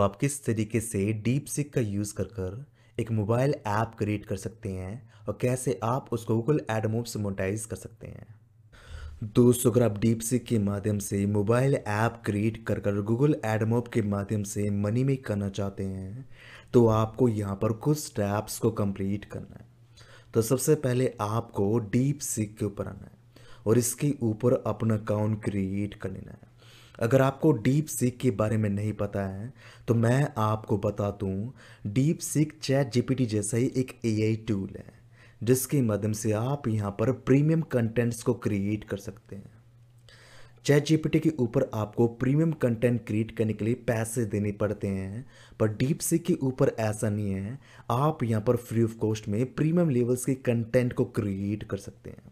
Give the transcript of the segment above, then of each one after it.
तो आप किस तरीके से डीप सिक का यूज़ कर कर एक मोबाइल ऐप क्रिएट कर सकते हैं और कैसे आप उसको गूगल एडमोव से मोटाइज कर सकते हैं दोस्तों अगर आप डीप सिक के माध्यम से मोबाइल ऐप क्रिएट कर कर गूगल एडमोव के माध्यम से मनी मेक करना चाहते हैं तो आपको यहाँ पर कुछ स्टेप्स को कंप्लीट करना है तो सबसे पहले आपको डीप सिक के ऊपर आना है और इसके ऊपर अपना अकाउंट क्रिएट कर लेना है अगर आपको डीप सीख के बारे में नहीं पता है तो मैं आपको बता दूं डीप सीख चैट जीपीटी जैसा ही एक एआई टूल है जिसके माध्यम से आप यहाँ पर प्रीमियम कंटेंट्स को क्रिएट कर सकते हैं चैट जीपीटी के ऊपर आपको प्रीमियम कंटेंट क्रिएट करने के लिए पैसे देने पड़ते हैं पर डीप सीख के ऊपर ऐसा नहीं है आप यहाँ पर फ्री ऑफ कॉस्ट में प्रीमियम लेवल्स के कंटेंट को क्रिएट कर सकते हैं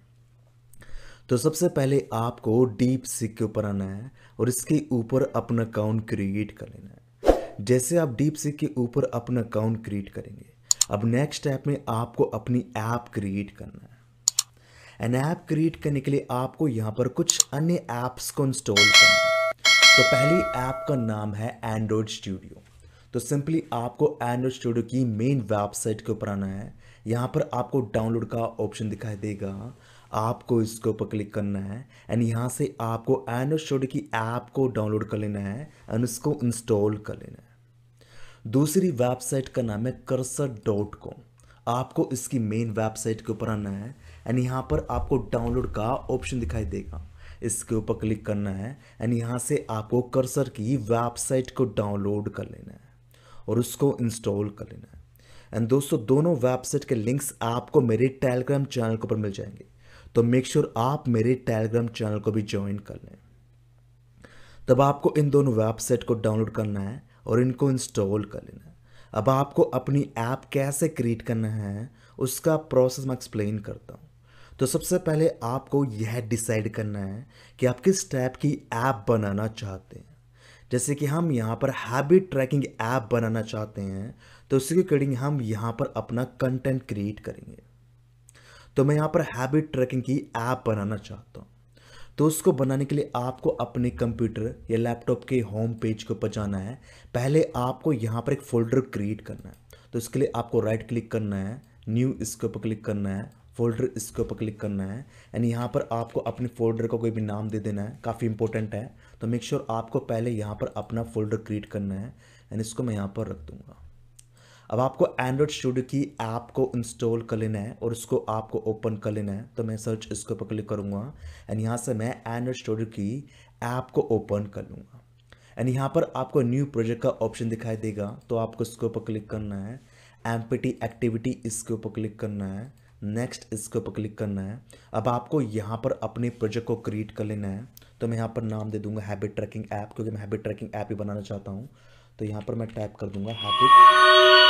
तो सबसे पहले आपको डीप सिक के ऊपर आना है और इसके ऊपर अपना अकाउंट क्रिएट कर लेना है जैसे आप डीप सिक के ऊपर अपना अकाउंट क्रिएट करेंगे अब नेक्स्ट ऐप में आपको अपनी ऐप क्रिएट करना है एन ऐप क्रिएट करने के लिए आपको यहाँ पर कुछ अन्य ऐप्स को इंस्टॉल करना है तो पहली ऐप का नाम है एंड्रॉयड स्टूडियो तो सिंपली आपको एंड्रॉयड स्टूडियो की मेन वेबसाइट के ऊपर आना है यहाँ पर आपको डाउनलोड का ऑप्शन दिखाई देगा आपको इसके ऊपर क्लिक करना है एंड यहाँ से आपको एनोशोड की ऐप को डाउनलोड कर लेना है एंड उसको इंस्टॉल कर लेना है दूसरी वेबसाइट का नाम है करसर डॉट कॉम आपको इसकी मेन वेबसाइट के ऊपर आना है एंड यहाँ पर आपको डाउनलोड का ऑप्शन दिखाई देगा इसके ऊपर क्लिक करना है एंड यहाँ से आपको कर्सर की वेबसाइट को डाउनलोड कर लेना है और उसको इंस्टॉल कर लेना है एंड दोस्तों दोनों वेबसाइट के लिंक्स आपको मेरे टेलीग्राम चैनल के ऊपर मिल जाएंगे तो मेक श्योर sure आप मेरे टेलीग्राम चैनल को भी ज्वाइन कर लें तब आपको इन दोनों वेबसाइट को डाउनलोड करना है और इनको इंस्टॉल कर लेना है अब आपको अपनी ऐप कैसे क्रिएट करना है उसका प्रोसेस मैं एक्सप्लेन करता हूँ तो सबसे पहले आपको यह डिसाइड करना है कि आप किस टाइप की ऐप बनाना चाहते हैं जैसे कि हम यहाँ पर हैबिट ट्रैकिंग ऐप बनाना चाहते हैं तो उसके अकॉर्डिंग हम यहाँ पर अपना कंटेंट क्रिएट करेंगे तो मैं यहाँ पर हैबिट ट्रैकिंग की ऐप बनाना चाहता हूँ तो उसको बनाने के लिए आपको अपने कंप्यूटर या लैपटॉप के होम पेज के ऊपर जाना है पहले आपको यहाँ पर एक फोल्डर क्रिएट करना है तो इसके लिए आपको राइट क्लिक करना है न्यू इसके ऊपर क्लिक करना है फोल्डर इसके ऊपर क्लिक करना है एंड यहाँ पर आपको अपने फोल्डर का को कोई भी नाम दे देना है काफ़ी इंपॉर्टेंट है तो मेक श्योर sure आपको पहले यहाँ पर अपना फोल्डर क्रिएट करना है एंड इसको मैं यहाँ पर रख दूँगा अब आपको एंड्रॉयड स्टूडियो की ऐप को इंस्टॉल कर लेना है और उसको आपको ओपन कर लेना है तो मैं सर्च इसके ऊपर क्लिक करूँगा एंड यहाँ से मैं एंड्रॉयड स्टूडियो की ऐप को ओपन कर लूँगा एंड यहाँ पर आपको न्यू प्रोजेक्ट का ऑप्शन दिखाई देगा तो आपको इसके ऊपर क्लिक करना है एम एक्टिविटी इसके ऊपर क्लिक करना है नेक्स्ट इसके ऊपर क्लिक करना है अब आपको यहाँ पर अपने प्रोजेक्ट को क्रिएट कर लेना है तो मैं यहाँ पर नाम दे दूंगा हैबिट ट्रैकिंग ऐप क्योंकि मैं हैबिट ट्रैकिंग ऐप ही बनाना चाहता हूँ तो यहाँ पर मैं टाइप कर दूंगा हैबिट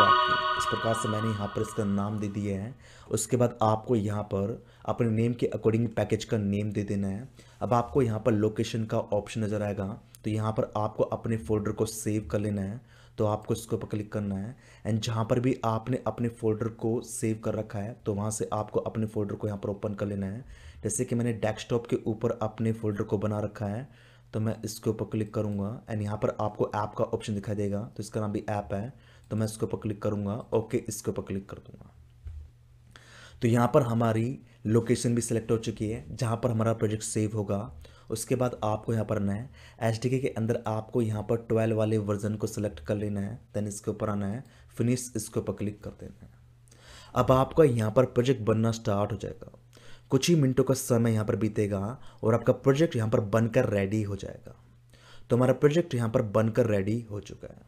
बच्चा इस प्रकार से मैंने यहाँ पर इसका नाम दे दिए हैं उसके बाद आपको यहाँ पर अपने नेम के अकॉर्डिंग पैकेज का नेम दे देना है अब आपको यहाँ पर लोकेशन का ऑप्शन नज़र आएगा तो यहाँ पर आपको अपने फोल्डर को सेव कर लेना है तो आपको इसके ऊपर क्लिक करना है एंड जहाँ पर भी आपने अपने फोल्डर को सेव कर रखा है तो वहाँ से आपको अपने फोल्डर को यहाँ पर ओपन कर लेना है जैसे कि मैंने डेस्कटॉप के ऊपर अपने फोल्डर को बना रखा है तो मैं इसके ऊपर क्लिक करूँगा एंड यहाँ पर आपको ऐप का ऑप्शन दिखाई देगा तो इसका नाम भी ऐप है तो मैं इसके ऊपर क्लिक करूँगा ओके इसके ऊपर क्लिक कर दूँगा तो यहाँ पर हमारी लोकेशन भी सिलेक्ट हो चुकी है जहाँ पर हमारा प्रोजेक्ट सेव होगा उसके बाद आपको यहाँ पर आना है एच के अंदर आपको यहाँ पर ट्वेल्व वाले वर्जन को सिलेक्ट कर लेना है देन इसके ऊपर आना है फिनिश इसके ऊपर क्लिक कर देना है अब आपका यहाँ पर प्रोजेक्ट बनना स्टार्ट हो जाएगा कुछ ही मिनटों का समय यहाँ पर बीतेगा और आपका प्रोजेक्ट यहाँ पर बनकर रेडी हो जाएगा तो हमारा प्रोजेक्ट यहाँ पर बनकर रेडी हो चुका है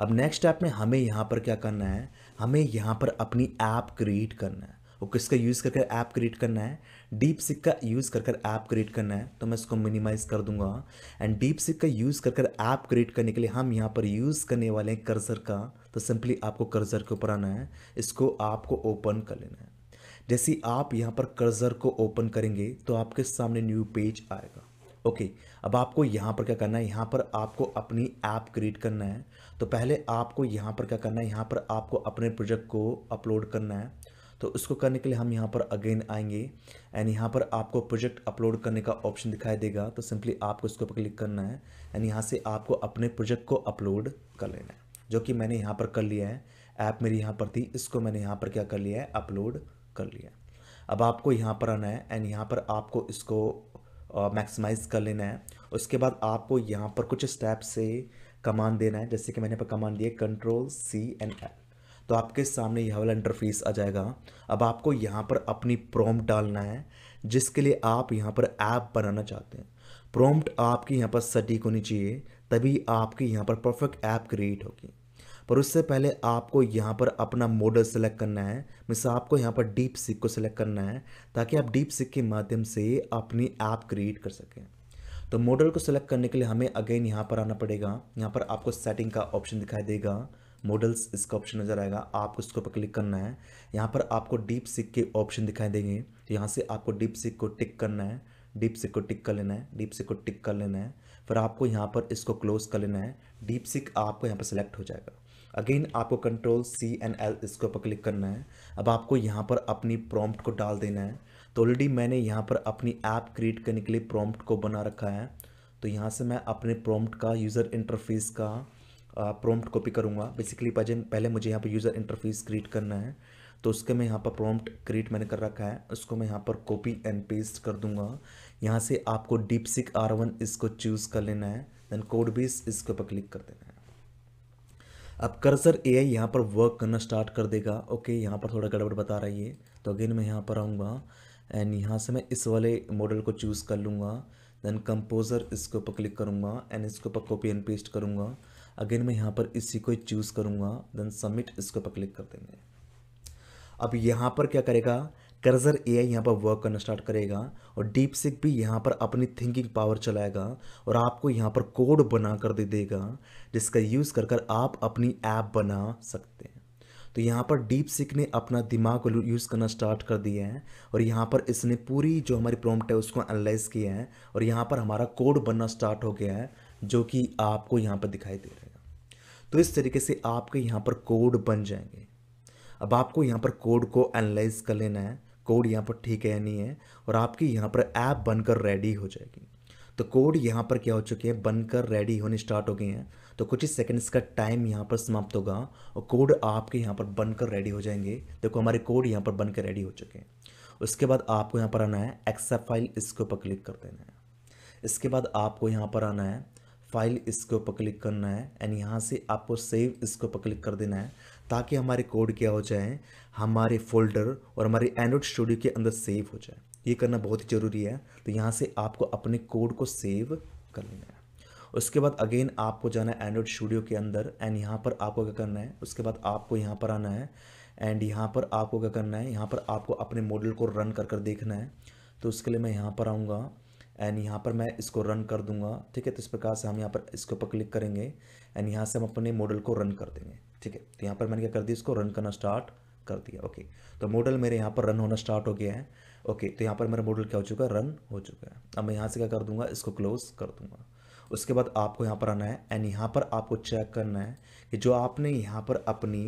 अब नेक्स्ट स्टेप में हमें यहाँ पर क्या करना है हमें यहाँ पर अपनी ऐप क्रिएट करना है वो किसका यूज़ करके ऐप क्रिएट करना है डीप सिक का यूज़ कर ऐप क्रिएट करना है तो मैं इसको मिनिमाइज़ कर दूंगा एंड डीप सिक का यूज़ कर कर ऐप क्रिएट करने के लिए हम यहाँ पर यूज़ करने वाले हैं कर्जर का तो सिंपली आपको कर्जर के ऊपर आना है इसको आपको ओपन कर लेना है जैसे आप यहाँ पर कर्जर को ओपन करेंगे तो आपके सामने न्यू पेज आएगा ओके अब आपको यहाँ पर क्या करना है यहाँ पर आपको अपनी ऐप क्रिएट करना है तो पहले आपको यहाँ पर क्या करना है यहाँ पर आपको अपने प्रोजेक्ट को अपलोड करना है तो उसको करने के लिए हम यहाँ पर अगेन आएंगे एंड यहाँ पर आपको प्रोजेक्ट अपलोड करने का ऑप्शन दिखाई देगा तो सिंपली आपको इसके ऊपर क्लिक करना है एंड यहाँ से आपको अपने प्रोजेक्ट को अपलोड कर लेना है जो कि मैंने यहाँ पर कर लिया है ऐप मेरी यहाँ पर थी इसको मैंने यहाँ पर क्या कर लिया है अपलोड कर लिया है अब आपको यहाँ पर आना है एंड यहाँ पर आपको इसको मैक्सिमाइज कर लेना है उसके बाद आपको यहाँ पर कुछ स्टेप से कमान देना है जैसे कि मैंने पर कमान दिए कंट्रोल सी एंड एल तो आपके सामने यह वाला इंटरफेस आ जाएगा अब आपको यहाँ पर अपनी प्रॉम्प्ट डालना है जिसके लिए आप यहाँ पर ऐप बनाना चाहते हैं प्रॉम्प्ट आपकी यहाँ पर सटीक होनी चाहिए तभी आपकी यहाँ पर परफेक्ट ऐप क्रिएट होगी पर उससे पहले आपको यहाँ पर अपना मॉडल सेलेक्ट करना है मिस आपको यहाँ पर डीप सिक को सिलेक्ट करना है ताकि आप डीप सिक के माध्यम से अपनी ऐप क्रिएट कर सकें तो मॉडल को सिलेक्ट करने के लिए हमें अगेन यहाँ पर आना पड़ेगा यहाँ पर आपको सेटिंग का ऑप्शन दिखाई देगा मॉडल्स इसका ऑप्शन नज़र आएगा आपको इसके ऊपर क्लिक करना है यहाँ पर आपको डीप सिक के ऑप्शन दिखाई देंगे तो यहाँ से आपको डीप सिक को टिक करना है डीप सिक को टिक कर लेना है डीप सिक को टिक कर लेना है फिर आपको यहाँ पर इसको क्लोज कर लेना है डीप सिक आपको यहाँ पर सेलेक्ट हो जाएगा अगेन आपको कंट्रोल सी एंड एल इसके ऊपर क्लिक करना है अब आपको यहाँ पर अपनी प्रॉम्प्ट को डाल देना है तो ऑलरेडी मैंने यहाँ पर अपनी ऐप क्रिएट करने के लिए प्रॉम्प्ट को बना रखा है तो यहाँ से मैं अपने प्रॉम्प्ट का यूज़र इंटरफेस का प्रॉम्प्ट कॉपी करूँगा बेसिकली पहले मुझे यहाँ पर यूज़र इंटरफेस क्रिएट करना है तो उसके मैं यहाँ पर प्रॉम्प्ट क्रिएट मैंने कर रखा है उसको मैं यहाँ पर कॉपी एंड पेस्ट कर दूंगा यहाँ से आपको डीपसिक आर वन इसको चूज़ कर लेना है देन कोड बेस इसके ऊपर क्लिक कर देना है अब कर्सर ए आई यहाँ पर वर्क करना स्टार्ट कर देगा ओके यहाँ पर थोड़ा गड़बड़ बता रही है तो अगेन मैं यहाँ पर आऊँगा एंड यहाँ से मैं इस वाले मॉडल को चूज़ कर लूँगा देन कंपोज़र इसके ऊपर क्लिक करूँगा एंड इसके ऊपर कॉपी एंड पेस्ट करूँगा अगेन मैं यहाँ पर इसी को चूज़ करूँगा देन सबमिट इसके ऊपर क्लिक कर देंगे अब यहाँ पर क्या करेगा कर्जर ए आई यहाँ पर वर्क करना स्टार्ट करेगा और डीप सिक भी यहाँ पर अपनी थिंकिंग पावर चलाएगा और आपको यहाँ पर कोड बना कर दे देगा जिसका यूज़ कर कर आप अपनी ऐप बना सकते हैं तो यहाँ पर डीप सिक ने अपना दिमाग यूज़ करना स्टार्ट कर दिया है और यहाँ पर इसने पूरी जो हमारी प्रोमट है उसको एनालाइज किया है और यहाँ पर हमारा कोड बनना स्टार्ट हो गया है जो कि आपको यहाँ पर दिखाई दे रहेगा तो इस तरीके से आपके यहाँ पर कोड बन जाएंगे अब आपको यहाँ पर कोड को एनालाइज कर लेना है कोड यहाँ पर ठीक है या नहीं है और आपकी यहाँ पर ऐप बनकर रेडी हो जाएगी तो कोड यहाँ पर क्या हो चुके हैं बनकर रेडी होने स्टार्ट हो गए हैं तो कुछ ही सेकेंड्स का टाइम यहाँ पर समाप्त होगा और कोड आपके यहाँ पर बनकर रेडी हो जाएंगे देखो हमारे कोड यहाँ पर बनकर रेडी हो चुके हैं उसके बाद आपको यहाँ पर आना है एक्सेप फाइल इसके ऊपर क्लिक कर देना है इसके बाद आपको यहाँ पर आना है फाइल इसके ऊपर क्लिक करना है एंड यहाँ से आपको सेव इसके ऊपर क्लिक कर देना है ताकि हमारे कोड क्या हो जाए हमारे फोल्डर और हमारे एंड्रॉइड स्टूडियो के अंदर सेव हो जाए ये करना बहुत ही ज़रूरी है तो यहाँ से आपको अपने कोड को सेव कर लेना है उसके बाद अगेन आपको जाना है एंड्रॉइड स्टूडियो के अंदर एंड यहाँ पर आपको क्या करना है उसके बाद आपको यहाँ पर आना है एंड यहाँ पर आपको क्या करना है यहाँ पर आपको अपने मॉडल को रन कर कर देखना है तो उसके लिए मैं यहाँ पर आऊँगा एंड यहाँ पर मैं इसको रन कर दूंगा ठीक है तो इस प्रकार से हम यहाँ पर इसके ऊपर क्लिक करेंगे एंड यहाँ से हम अपने मॉडल को रन कर देंगे ठीक है तो यहाँ पर मैंने क्या कर दिया इसको रन करना स्टार्ट कर दिया ओके तो मॉडल मेरे यहाँ पर रन होना स्टार्ट हो गया है ओके तो यहाँ पर मेरा मॉडल क्या हो चुका है रन हो चुका है अब मैं यहाँ से क्या कर दूंगा इसको क्लोज कर दूंगा उसके बाद आपको यहाँ पर आना है एंड यहाँ पर आपको चेक करना है कि जो आपने यहाँ पर अपनी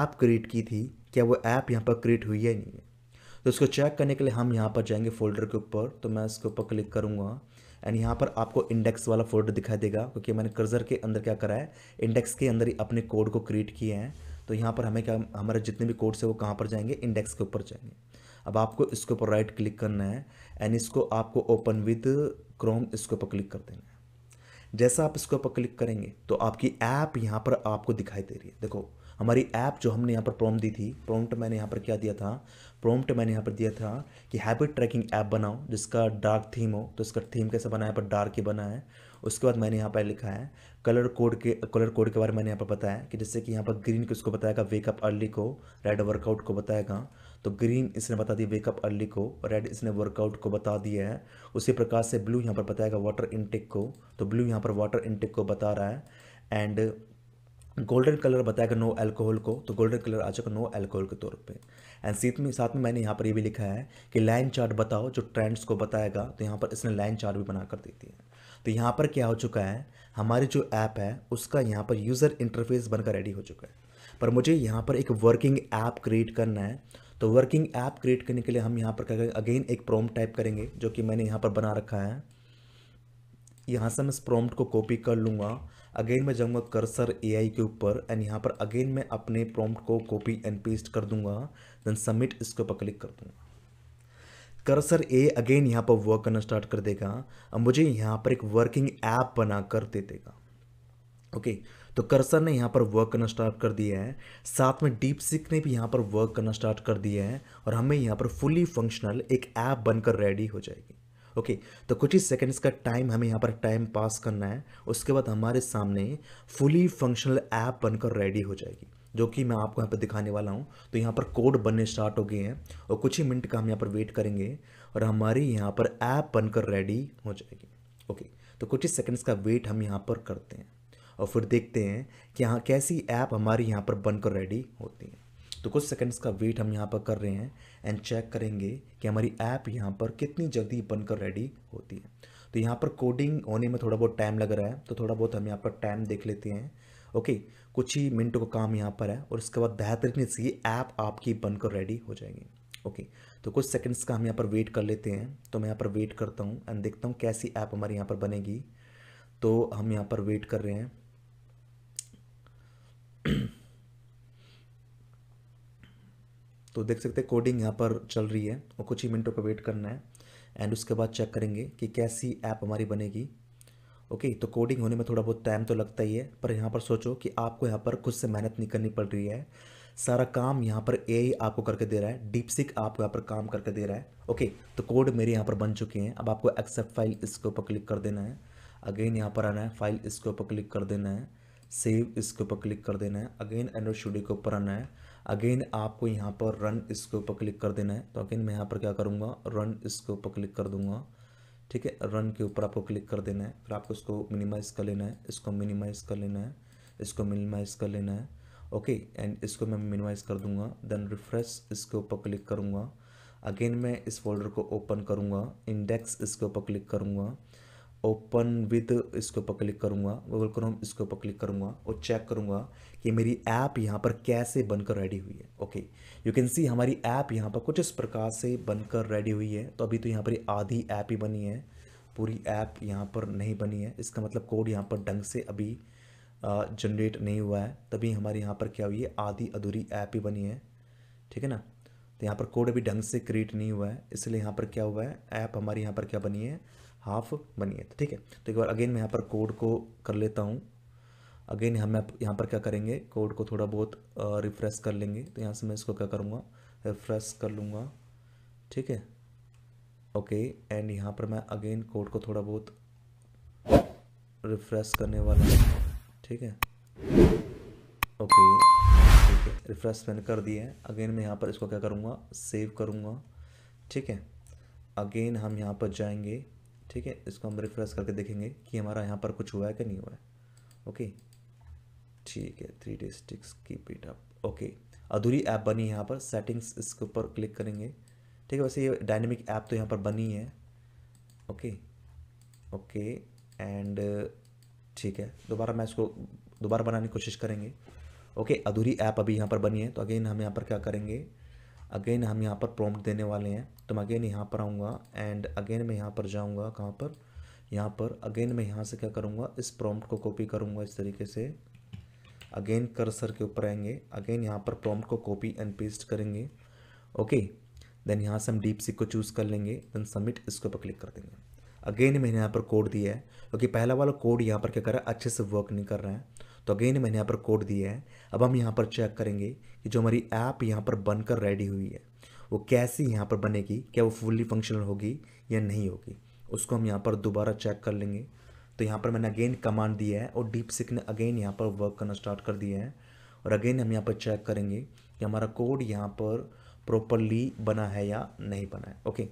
ऐप क्रिएट की थी क्या वो ऐप यहाँ पर क्रिएट हुई है नहीं है तो इसको चेक करने के लिए हम यहाँ पर जाएंगे फोल्डर के ऊपर तो मैं इसके ऊपर क्लिक करूँगा एंड यहाँ पर आपको इंडेक्स वाला फोल्डर दिखाई देगा क्योंकि मैंने कर्जर के अंदर क्या करा है इंडेक्स के अंदर ही अपने कोड को क्रिएट किए हैं तो यहाँ पर हमें क्या हमारे जितने भी कोड्स हैं वो कहाँ पर जाएंगे इंडेक्स के ऊपर जाएंगे अब आपको इसके ऊपर राइट क्लिक करना है एंड इसको आपको ओपन विद क्रोम इसके ऊपर क्लिक कर देना है जैसा आप इसके ऊपर क्लिक करेंगे तो आपकी ऐप यहाँ पर आपको दिखाई दे रही है देखो हमारी ऐप जो हमने यहाँ पर प्रॉम्प्ट दी थी प्रॉम्प्ट मैंने यहाँ पर क्या दिया था प्रोम्प्ट मैंने यहाँ पर दिया था कि हैबिट ट्रैकिंग ऐप बनाओ जिसका डार्क थीम हो तो इसका थीम कैसे बना है पर डार्क ही बना है उसके बाद मैंने यहाँ पर लिखा है कलर कोड के कलर कोड के बारे में मैंने यहाँ पर बताया कि जैसे कि यहाँ पर ग्रीन किसको बताएगा वेकअप अर्ली को रेड वर्कआउट को बताएगा तो ग्रीन इसने बता दिया वेकअप अर्ली को रेड इसने वर्कआउट को बता दिया है उसी प्रकार से ब्लू यहाँ पर बताएगा वाटर इनटेक को तो ब्लू यहाँ पर वाटर इनटेक को बता रहा है एंड गोल्डन कलर बताएगा नो अल्कोहल को तो गोल्डन कलर आ जाएगा नो अल्कोहल के तौर पर एंड सीट में साथ में मैंने यहाँ पर ये भी लिखा है कि लाइन चार्ट बताओ जो ट्रेंड्स को बताएगा तो यहाँ पर इसने लाइन चार्ट भी बना कर देती है तो यहाँ पर क्या हो चुका है हमारी जो ऐप है उसका यहाँ पर यूज़र इंटरफेस बनकर रेडी हो चुका है पर मुझे यहाँ पर एक वर्किंग ऐप क्रिएट करना है तो वर्किंग ऐप क्रिएट करने के लिए हम यहाँ पर करेंगे अगेन एक प्रोम टाइप करेंगे जो कि मैंने यहाँ पर बना रखा है यहाँ से मैं इस प्रॉम्प्ट को कॉपी कर लूँगा अगेन मैं जाऊँगा कर्सर एआई के ऊपर एंड यहाँ पर अगेन मैं अपने प्रॉम्प्ट को कॉपी एंड पेस्ट कर दूंगा देन सबमिट इसके ऊपर क्लिक कर दूंगा कर्सर ए अगेन यहाँ पर वर्क करना स्टार्ट कर देगा और मुझे यहाँ पर एक वर्किंग ऐप बना कर दे देगा ओके okay, तो कर्सर ने यहाँ पर वर्क करना स्टार्ट कर दिया है साथ में डीप सिक ने भी यहाँ पर वर्क करना स्टार्ट कर दिया है और हमें यहाँ पर फुली फंक्शनल एक ऐप बनकर रेडी हो जाएगी ओके तो कुछ ही सेकेंड्स का टाइम हमें यहाँ पर टाइम पास करना है उसके बाद हमारे सामने फुली फंक्शनल ऐप बनकर रेडी हो जाएगी जो कि मैं आपको यहाँ पर दिखाने वाला हूँ तो यहाँ पर कोड बनने स्टार्ट हो गए हैं और कुछ ही मिनट का हम यहाँ पर वेट करेंगे और हमारी यहाँ पर ऐप बनकर रेडी हो जाएगी ओके तो कुछ ही सेकेंड्स का वेट हम यहाँ पर करते हैं और फिर देखते हैं कि यहाँ कैसी ऐप हमारी यहाँ पर बनकर रेडी होती है तो कुछ सेकेंड्स का वेट हम यहाँ पर कर रहे हैं एंड चेक करेंगे कि हमारी ऐप यहाँ पर कितनी जल्दी बनकर रेडी होती है तो यहाँ पर कोडिंग होने में थोड़ा बहुत टाइम लग रहा है तो थोड़ा बहुत हम यहाँ पर टाइम देख लेते हैं ओके कुछ ही मिनटों का काम यहाँ पर है और उसके बाद बेहतरीन से ये ऐप आपकी बनकर रेडी हो जाएगी ओके तो कुछ सेकंड्स का हम यहाँ पर वेट कर लेते हैं तो मैं यहाँ पर वेट करता हूँ एंड देखता हूँ कैसी ऐप हमारी यहाँ पर बनेगी तो हम यहाँ पर वेट कर रहे हैं तो देख सकते हैं कोडिंग यहाँ पर चल रही है और कुछ ही मिनटों का वेट करना है एंड उसके बाद चेक करेंगे कि कैसी ऐप हमारी बनेगी ओके तो कोडिंग होने में थोड़ा बहुत टाइम तो लगता ही है पर यहाँ पर सोचो कि आपको यहाँ पर खुद से मेहनत नहीं करनी पड़ रही है सारा काम यहाँ पर ए आपको करके दे रहा है डीप सिक आपको यहाँ पर काम करके दे रहा है ओके तो कोड मेरे यहाँ पर बन चुके हैं अब आपको एक्सेप्ट फाइल इसके ऊपर क्लिक कर देना है अगेन यहाँ पर आना है फाइल इसके ऊपर क्लिक कर देना है सेव इसके ऊपर क्लिक कर देना है अगेन एंड्रॉइड स्टूडियो के ऊपर आना है अगेन आपको यहाँ पर रन इसके ऊपर क्लिक कर देना है तो अगेन मैं यहाँ पर क्या करूँगा रन इसके ऊपर क्लिक कर दूँगा ठीक है रन के ऊपर आपको क्लिक कर देना है फिर आपको इसको मिनिमाइज़ कर लेना है इसको मिनिमाइज़ कर लेना है इसको मिनिमाइज़ कर लेना है ओके एंड इसको मैं मिनिमाइज़ कर दूँगा देन रिफ्रेश इसके ऊपर क्लिक करूँगा अगेन मैं इस फोल्डर को ओपन करूँगा इंडेक्स इसके ऊपर क्लिक करूँगा ओपन विद इसके ऊपर क्लिक करूँगा गूगल क्रोम इसके ऊपर क्लिक करूँगा और चेक करूँगा कि मेरी ऐप यहाँ पर कैसे बनकर रेडी हुई है ओके यू कैन सी हमारी ऐप यहाँ पर कुछ इस प्रकार से बनकर रेडी हुई है तो अभी तो यहाँ पर आधी ऐप ही बनी है पूरी ऐप यहाँ पर नहीं बनी है इसका मतलब कोड यहाँ पर ढंग से अभी जनरेट नहीं हुआ है तभी हमारे यहाँ पर क्या हुई है आधी अधूरी ऐप ही बनी है ठीक है ना तो यहाँ पर कोड अभी ढंग से क्रिएट नहीं हुआ है इसलिए यहाँ पर क्या हुआ है ऐप हमारी यहाँ पर क्या बनी है हाफ बनी है तो ठीक है तो एक बार अगेन मैं यहाँ पर कोड को कर लेता हूँ अगेन हम यहाँ पर क्या करेंगे कोड को थोड़ा बहुत रिफ्रेश कर लेंगे तो यहाँ से मैं इसको क्या करूँगा रिफ्रेश कर लूँगा ठीक है ओके एंड यहाँ पर मैं अगेन कोड को थोड़ा बहुत रिफ्रेश करने वाला हूँ ठीक है ओके ठीक है रिफ्रेश मैंने कर दिया है अगेन मैं यहाँ पर इसको क्या करूँगा सेव करूँगा ठीक है अगेन हम यहाँ पर जाएंगे ठीक है इसको हम रिफ्रेश करके देखेंगे कि हमारा यहाँ पर कुछ हुआ है कि नहीं हुआ है ओके ठीक है three sticks keep it up okay अधूरी ऐप बनी है यहाँ पर सेटिंग्स इसके ऊपर क्लिक करेंगे ठीक है वैसे ये डायनेमिक ऐप तो यहाँ पर बनी है ओके ओके एंड ठीक है दोबारा मैं इसको दोबारा बनाने की कोशिश करेंगे ओके अधूरी ऐप अभी यहाँ पर बनी है तो अगेन हम यहाँ पर क्या करेंगे अगेन हम यहाँ पर प्रॉम्प्ट देने वाले हैं तो मैं अगेन यहाँ पर आऊँगा एंड अगेन मैं यहाँ पर जाऊँगा कहाँ पर यहाँ पर अगेन मैं यहाँ से क्या करूँगा इस प्रॉम्प्ट को कॉपी करूँगा इस तरीके से अगेन कर्सर के ऊपर आएंगे अगेन यहाँ पर प्रॉम्प्ट को कॉपी एंड पेस्ट करेंगे ओके देन यहाँ से हम डीप सीक को चूज़ कर लेंगे देन सबमिट इसके ऊपर क्लिक कर देंगे अगेन मैंने यहाँ पर कोड दिया है क्योंकि पहला वाला कोड यहाँ पर क्या कर रहा है अच्छे से वर्क नहीं कर रहा है तो अगेन मैंने यहाँ पर कोड दिया है अब हम यहाँ पर चेक करेंगे कि जो हमारी ऐप यहाँ पर बनकर रेडी हुई है वो कैसी यहाँ पर बनेगी क्या वो फुल्ली फंक्शनल होगी या नहीं होगी उसको हम यहाँ पर दोबारा चेक कर लेंगे तो यहाँ पर मैंने अगेन कमांड दिया है और डीप सिक ने अगेन यहाँ पर वर्क करना स्टार्ट कर दिया है और अगेन हम यहाँ पर चेक करेंगे कि हमारा कोड यहाँ पर प्रॉपरली बना है या नहीं बना है ओके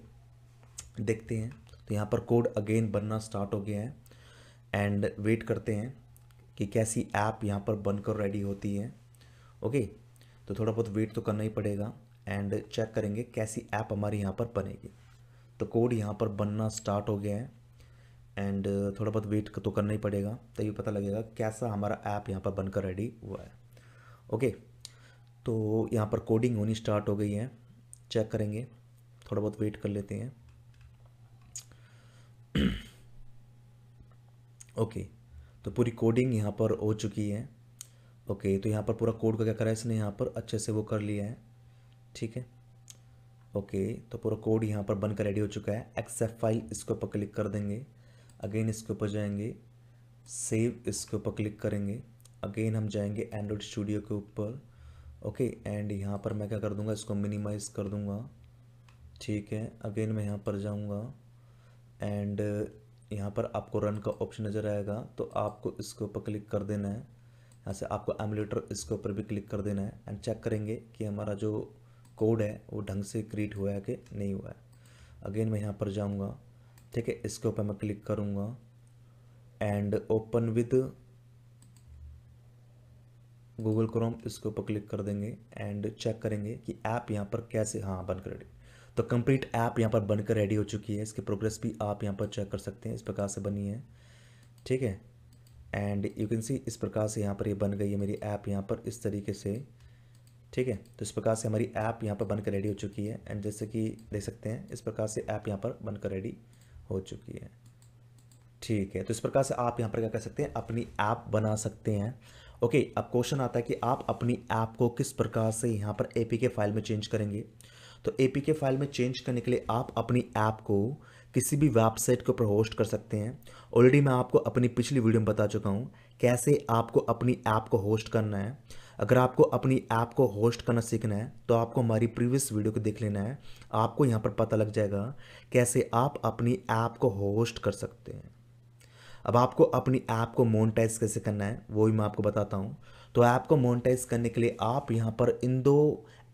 देखते हैं तो यहाँ पर कोड अगेन बनना स्टार्ट हो गया है एंड वेट करते हैं कि कैसी ऐप यहाँ पर बनकर रेडी होती है ओके तो थोड़ा बहुत वेट तो करना ही पड़ेगा एंड चेक करेंगे कैसी ऐप हमारी यहाँ पर बनेगी तो कोड यहाँ पर बनना स्टार्ट हो गया है एंड थोड़ा बहुत वेट तो करना ही पड़ेगा तभी पता लगेगा कैसा हमारा ऐप यहाँ पर बनकर रेडी हुआ है ओके तो यहाँ पर कोडिंग होनी स्टार्ट हो गई है चेक करेंगे थोड़ा बहुत वेट कर लेते हैं ओके okay. तो पूरी कोडिंग यहाँ पर हो चुकी है ओके तो यहाँ पर पूरा कोड का क्या करा है इसने यहाँ पर अच्छे से वो कर लिया है ठीक है ओके तो पूरा कोड यहाँ पर बनकर रेडी हो चुका है एक्सेप फाइल इसके ऊपर क्लिक कर देंगे अगेन इसके ऊपर जाएंगे सेव इसके ऊपर क्लिक करेंगे अगेन हम जाएंगे एंड्रॉयड स्टूडियो के ऊपर ओके एंड यहाँ पर मैं क्या कर दूँगा इसको मिनिमाइज़ कर दूँगा ठीक है अगेन मैं यहाँ पर जाऊँगा एंड यहाँ पर आपको रन का ऑप्शन नज़र आएगा तो आपको इसके ऊपर क्लिक कर देना है यहाँ से आपको एमुलेटर इसके ऊपर भी क्लिक कर देना है एंड चेक करेंगे कि हमारा जो कोड है वो ढंग से क्रिएट हुआ है कि नहीं हुआ है अगेन मैं यहाँ पर जाऊँगा ठीक है इसके ऊपर मैं क्लिक करूँगा and open with Google Chrome इसके ऊपर क्लिक कर देंगे एंड चेक करेंगे कि ऐप यहाँ पर कैसे हाँ बन कर तो कंप्लीट ऐप यहाँ पर बनकर रेडी हो चुकी है इसकी प्रोग्रेस भी आप यहाँ पर चेक कर सकते हैं इस प्रकार से बनी है ठीक है एंड यू कैन सी इस प्रकार से यहाँ पर ये यह बन गई है मेरी ऐप यहाँ पर इस तरीके से ठीक है तो इस प्रकार से हमारी ऐप यहाँ पर बनकर रेडी हो चुकी है एंड जैसे कि देख सकते हैं इस प्रकार से ऐप यहाँ पर बनकर रेडी हो चुकी है ठीक है तो इस प्रकार से आप यहाँ पर क्या कर सकते हैं अपनी ऐप बना सकते हैं ओके अब क्वेश्चन आता है कि आप अपनी ऐप को किस प्रकार से यहाँ पर ए फाइल में चेंज करेंगे तो एपीके फाइल में चेंज करने के लिए आप अपनी ऐप को किसी भी वेबसाइट के ऊपर होस्ट कर सकते हैं ऑलरेडी मैं आपको अपनी पिछली वीडियो में बता चुका हूँ कैसे आपको अपनी ऐप को होस्ट करना है अगर आपको अपनी ऐप को होस्ट करना सीखना है तो आपको हमारी प्रीवियस वीडियो को देख लेना है आपको यहाँ पर पता लग जाएगा कैसे आप अपनी ऐप को होस्ट कर सकते हैं अब आपको अपनी ऐप को मोनेटाइज कैसे करना है वो भी मैं आपको बताता हूँ तो ऐप को मोनेटाइज करने के लिए आप यहाँ पर इन दो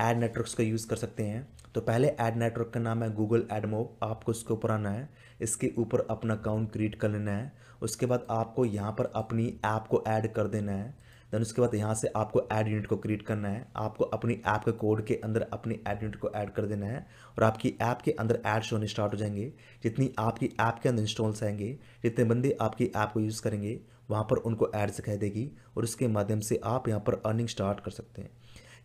एड नेटवर्क्स का यूज़ कर सकते हैं तो पहले ऐड नेटवर्क का नाम है गूगल एडमो आपको इसके ऊपर आना है इसके ऊपर अपना अकाउंट क्रिएट कर लेना है उसके बाद आपको यहाँ पर अपनी ऐप को ऐड कर देना है देन उसके बाद यहाँ से आपको ऐड यूनिट को क्रिएट करना है आपको अपनी ऐप के कोड के अंदर अपनी ऐड यूनिट को ऐड कर देना है और आपकी ऐप के अंदर शो होने स्टार्ट हो जाएंगे जितनी आपकी ऐप के अंदर इंस्टॉल्स आएंगे जितने बंदे आपकी ऐप को यूज़ करेंगे वहाँ पर उनको ऐड सिखाई देगी और उसके माध्यम से आप यहाँ पर अर्निंग स्टार्ट कर सकते हैं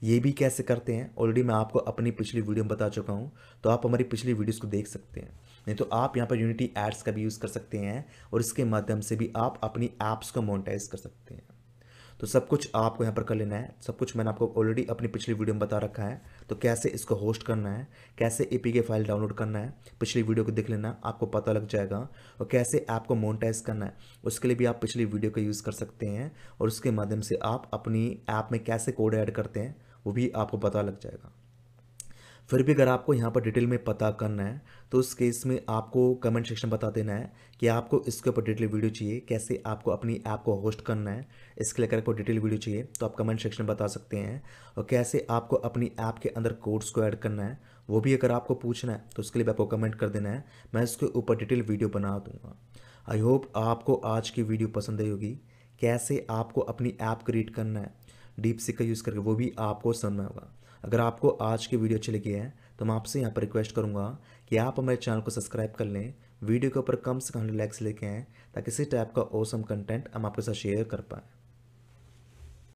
ये भी कैसे करते हैं ऑलरेडी मैं आपको अपनी पिछली वीडियो में बता चुका हूँ तो आप हमारी पिछली वीडियोस को देख सकते हैं नहीं तो आप यहाँ पर यूनिटी एड्स का भी यूज़ कर सकते हैं और इसके माध्यम से भी आप अपनी ऐप्स को मोनिटाइज कर सकते हैं तो सब कुछ आपको यहाँ पर कर लेना है सब कुछ मैंने आपको ऑलरेडी अपनी पिछली वीडियो में बता रखा है तो कैसे इसको होस्ट करना है कैसे ए के फाइल डाउनलोड करना है पिछली वीडियो को देख लेना आपको पता लग जाएगा और कैसे ऐप को मोनिटाइज करना है उसके लिए भी आप पिछली वीडियो का यूज़ कर सकते हैं और उसके माध्यम से आप अपनी ऐप में कैसे कोड ऐड करते हैं वो भी आपको पता लग जाएगा फिर भी अगर आपको यहाँ पर डिटेल में पता करना है तो उस केस में आपको कमेंट सेक्शन बता देना है कि आपको इसके ऊपर डिटेल वीडियो चाहिए कैसे आपको अपनी ऐप को होस्ट करना है इसके लिए अगर आपको डिटेल वीडियो चाहिए तो आप कमेंट सेक्शन में बता सकते हैं और कैसे आपको अपनी ऐप के अंदर कोड्स को ऐड करना है वो भी अगर आपको पूछना है तो उसके लिए भी आपको कमेंट कर देना है मैं इसके ऊपर डिटेल वीडियो बना दूंगा आई होप आपको आज की वीडियो पसंद आई होगी कैसे आपको अपनी ऐप क्रिएट करना है डीप सिक का यूज़ करके वो भी आपको समझ में होगा अगर आपको आज की वीडियो अच्छी लगी है तो मैं आपसे यहाँ पर रिक्वेस्ट करूँगा कि आप हमारे चैनल को सब्सक्राइब कर लें वीडियो के ऊपर कम से कम लाइक्स लेके आएँ ताकि इसी टाइप का ओसम कंटेंट हम आपके साथ शेयर कर पाएँ